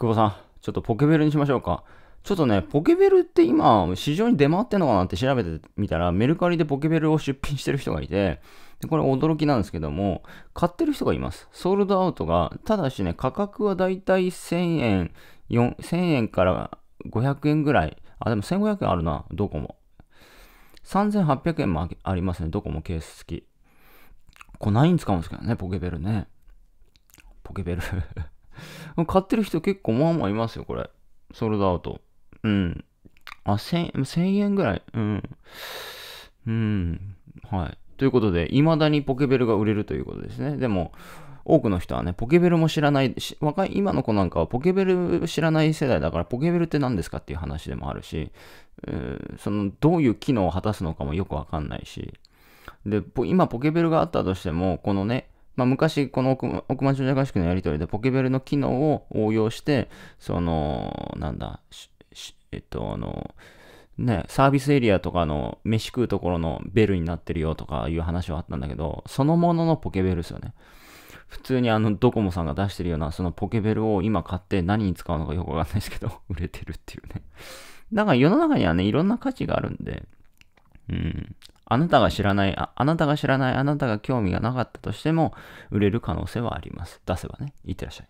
久保さん、ちょっとポケベルにしましょうか。ちょっとね、ポケベルって今、市場に出回ってんのかなって調べてみたら、メルカリでポケベルを出品してる人がいて、でこれ驚きなんですけども、買ってる人がいます。ソールドアウトが、ただしね、価格はだいたい1000円、1000円から500円ぐらい。あ、でも1500円あるな、ドコモ。3800円もありますね、ドコモケース付き。これないん使うんですけどね、ポケベルね。ポケベル買ってる人結構まあまあいますよ、これ。ソールドアウト。うん。あ、千、千1000円ぐらい。うん。うん。はい。ということで、未だにポケベルが売れるということですね。でも、多くの人はね、ポケベルも知らない、若い、今の子なんかはポケベル知らない世代だから、ポケベルって何ですかっていう話でもあるし、えー、その、どういう機能を果たすのかもよくわかんないし、で、今ポケベルがあったとしても、このね、まあ、昔、この億万長者合宿のやり取りで、ポケベルの機能を応用して、その、なんだ、えっと、あの、ね、サービスエリアとかの飯食うところのベルになってるよとかいう話はあったんだけど、そのもののポケベルですよね。普通にあのドコモさんが出してるようなそのポケベルを今買って何に使うのかよくわかんないですけど、売れてるっていうね。だから世の中にはね、いろんな価値があるんで、うん。あなたが知らないあ、あなたが知らない、あなたが興味がなかったとしても、売れる可能性はあります。出せばね、いってらっしゃい。